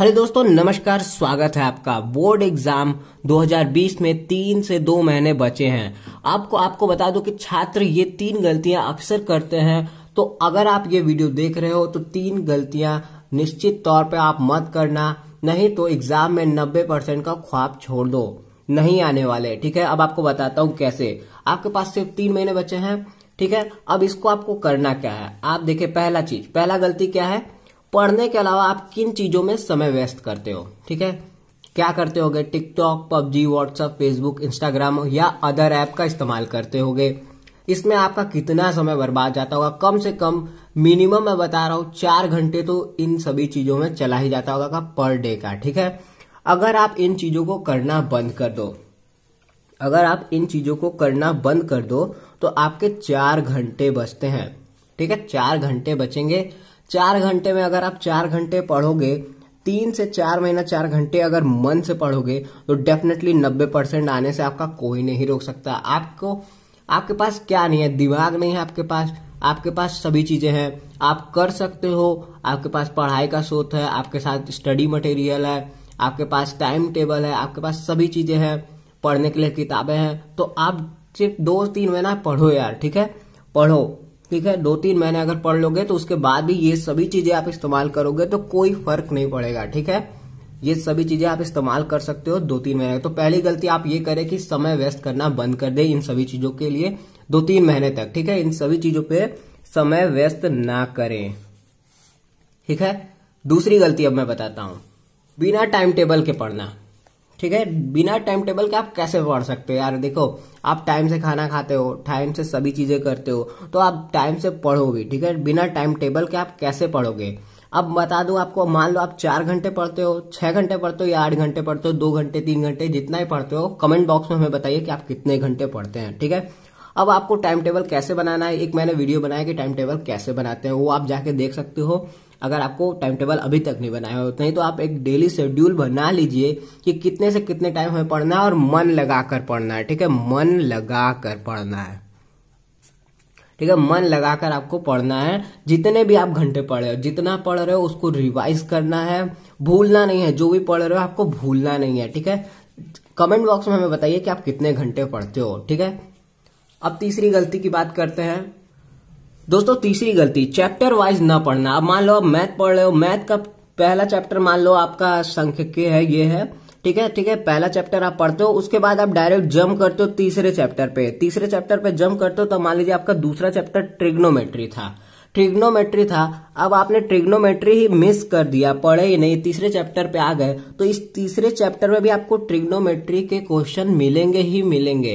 hello दोस्तों नमस्कार स्वागत है आपका बोर्ड एग्जाम 2020 में तीन से दो महीने बचे हैं आपको आपको बता दो कि छात्र ये तीन गलतियां अक्सर करते हैं तो अगर आप ये वीडियो देख रहे हो तो तीन गलतियां निश्चित तौर पे आप मत करना नहीं तो एग्जाम में 90 परसेंट का ख्वाब छोड़ दो नहीं आने वाले ठीक है अब आपको बताता हूँ कैसे आपके पास सिर्फ तीन महीने बचे हैं ठीक है अब इसको आपको करना क्या है आप देखे पहला चीज पहला गलती क्या है पढ़ने के अलावा आप किन चीजों में समय व्यस्त करते हो ठीक है क्या करते होगे TikTok PUBG WhatsApp Facebook Instagram या अदर ऐप का इस्तेमाल करते होगे इसमें आपका कितना समय बर्बाद जाता होगा कम से कम मिनिमम मैं बता रहा हूं चार घंटे तो इन सभी चीजों में चला ही जाता होगा पर डे का ठीक है अगर आप इन चीजों को करना बंद कर दो अगर आप इन चीजों को करना बंद कर दो तो आपके चार घंटे बचते हैं ठीक है चार घंटे बचेंगे चार घंटे में अगर आप चार घंटे पढ़ोगे तीन से चार महीना चार घंटे अगर मन से पढ़ोगे तो डेफिनेटली नब्बे परसेंट आने से आपका कोई नहीं रोक सकता आपको आपके पास क्या नहीं है दिमाग नहीं है आपके पास आपके पास सभी चीज़ें हैं आप कर सकते हो आपके पास पढ़ाई का स्रोत है आपके साथ स्टडी मटेरियल है आपके पास टाइम टेबल है आपके पास सभी चीज़ें हैं पढ़ने के लिए किताबें हैं तो आप सिर्फ दो तीन महीना पढ़ो यार ठीक है पढ़ो ठीक है दो तीन महीने अगर पढ़ लोगे तो उसके बाद भी ये सभी चीजें आप इस्तेमाल करोगे तो कोई फर्क नहीं पड़ेगा ठीक है ये सभी चीजें आप इस्तेमाल कर सकते हो दो तीन महीने तो पहली गलती आप ये करें कि समय वेस्ट करना बंद कर दे इन सभी चीजों के लिए दो तीन महीने तक ठीक है इन सभी चीजों पर समय व्यस्त ना करें ठीक है दूसरी गलती अब मैं बताता हूं बिना टाइम टेबल के पढ़ना ठीक है बिना टाइम टेबल के आप कैसे पढ़ सकते हो यार देखो आप टाइम से खाना खाते हो टाइम से सभी चीजें करते हो तो आप टाइम से पढ़ोगे ठीक है बिना टाइम टेबल के आप कैसे पढ़ोगे अब बता दूं आपको मान लो आप चार घंटे पढ़ते हो छह घंटे पढ़ते हो या आठ घंटे पढ़ते हो दो घंटे तीन घंटे जितना ही पढ़ते हो कमेंट बॉक्स में हमें बताइए कि आप कितने घंटे पढ़ते हैं ठीक है अब आपको टाइम टेबल कैसे बनाना है एक मैंने वीडियो बनाया कि टाइम टेबल कैसे बनाते हैं वो आप जाके देख सकते हो अगर आपको टाइम टेबल अभी तक नहीं बनाया हो नहीं तो आप एक डेली शेड्यूल बना लीजिए कि कितने से कितने टाइम हमें पढ़ना है और मन लगा कर पढ़ना है ठीक है मन लगा कर पढ़ना है ठीक है मन लगाकर आपको पढ़ना है जितने भी आप घंटे पढ़ रहे हो जितना पढ़ रहे हो उसको रिवाइज करना है भूलना नहीं है जो भी पढ़ रहे हो आपको भूलना नहीं है ठीक है कमेंट बॉक्स में हमें बताइए कि आप कितने घंटे पढ़ते हो ठीक है अब तीसरी गलती की बात करते हैं दोस्तों तीसरी गलती चैप्टर वाइज ना पढ़ना अब मान लो आप मैथ पढ़ रहे हो मैथ का पहला चैप्टर मान लो आपका संख्य है ये है ठीक है ठीक है पहला चैप्टर आप पढ़ते हो उसके बाद आप डायरेक्ट जम्प करते हो तीसरे चैप्टर पे तीसरे चैप्टर पे जम्प करते हो तो मान लीजिए आपका दूसरा चैप्टर ट्रिग्नोमेट्री था ट्रिग्नोमेट्री था अब आपने ट्रिग्नोमेट्री ही मिस कर दिया पढ़े ही नहीं तीसरे चैप्टर पे आ गए तो इस तीसरे चैप्टर में भी आपको ट्रिग्नोमेट्री के क्वेश्चन मिलेंगे ही मिलेंगे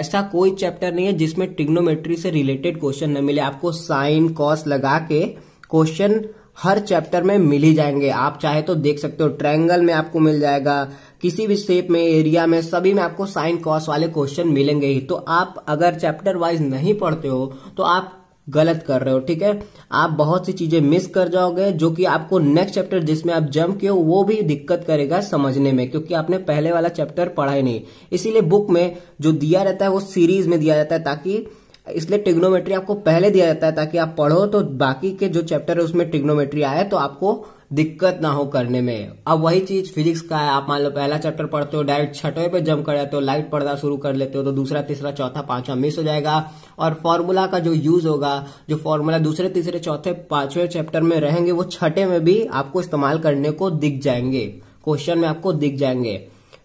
ऐसा कोई चैप्टर नहीं है जिसमें ट्रिग्नोमेट्री से रिलेटेड क्वेश्चन न मिले आपको साइन कॉस लगा के क्वेश्चन हर चैप्टर में मिल ही जाएंगे आप चाहे तो देख सकते हो ट्रायंगल में आपको मिल जाएगा किसी भी शेप में एरिया में सभी में आपको साइन कॉस वाले क्वेश्चन मिलेंगे ही तो आप अगर चैप्टर वाइज नहीं पढ़ते हो तो आप गलत कर रहे हो ठीक है आप बहुत सी चीजें मिस कर जाओगे जो कि आपको नेक्स्ट चैप्टर जिसमें आप जम के हो वो भी दिक्कत करेगा समझने में क्योंकि आपने पहले वाला चैप्टर पढ़ा ही नहीं इसीलिए बुक में जो दिया रहता है वो सीरीज में दिया जाता है ताकि इसलिए टिग्नोमेट्री आपको पहले दिया जाता है ताकि आप पढ़ो तो बाकी के जो चैप्टर है उसमें टिग्नोमेट्री आए तो आपको दिक्कत ना हो करने में अब वही चीज फिजिक्स का है आप मान लो पहला चैप्टर पढ़ते हो डायरेक्ट छठवें पे जम कर जाते हो लाइट पढ़ना शुरू कर लेते हो तो दूसरा तीसरा चौथा पांचवा मिस हो जाएगा और फॉर्मूला का जो यूज होगा जो फॉर्मूला दूसरे तीसरे चौथे पांचवें चैप्टर में रहेंगे वो छठे में भी आपको इस्तेमाल करने को दिख जाएंगे क्वेश्चन में आपको दिख जाएंगे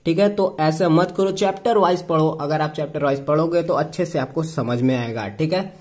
ठीक है तो ऐसा मत करो चैप्टर वाइज पढ़ो अगर आप चैप्टर वाइज पढ़ोगे तो अच्छे से आपको समझ में आएगा ठीक है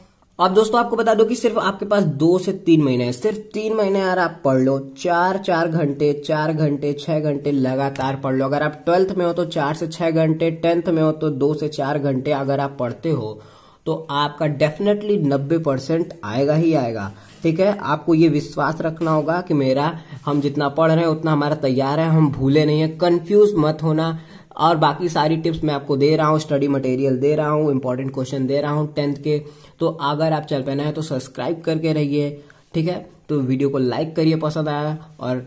अब दोस्तों आपको बता दो कि सिर्फ आपके पास दो से तीन महीने हैं सिर्फ तीन महीने यार आप पढ़ लो चार चार घंटे चार घंटे छह घंटे लगातार पढ़ लो अगर आप ट्वेल्थ में हो तो चार से छह घंटे टेंथ में हो तो दो से चार घंटे अगर आप पढ़ते हो तो आपका डेफिनेटली नब्बे परसेंट आएगा ही आएगा ठीक है आपको ये विश्वास रखना होगा कि मेरा हम जितना पढ़ रहे हैं उतना हमारा तैयार है हम भूले नहीं है कंफ्यूज मत होना और बाकी सारी टिप्स मैं आपको दे रहा हूँ स्टडी मटेरियल दे रहा हूँ इंपॉर्टेंट क्वेश्चन दे रहा हूँ टेंथ के तो अगर आप चल पाना है तो सब्सक्राइब करके रहिए ठीक है तो वीडियो को लाइक करिए पसंद आया और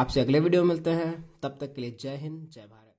आपसे अगले वीडियो मिलते हैं तब तक के लिए जय हिंद जय भारत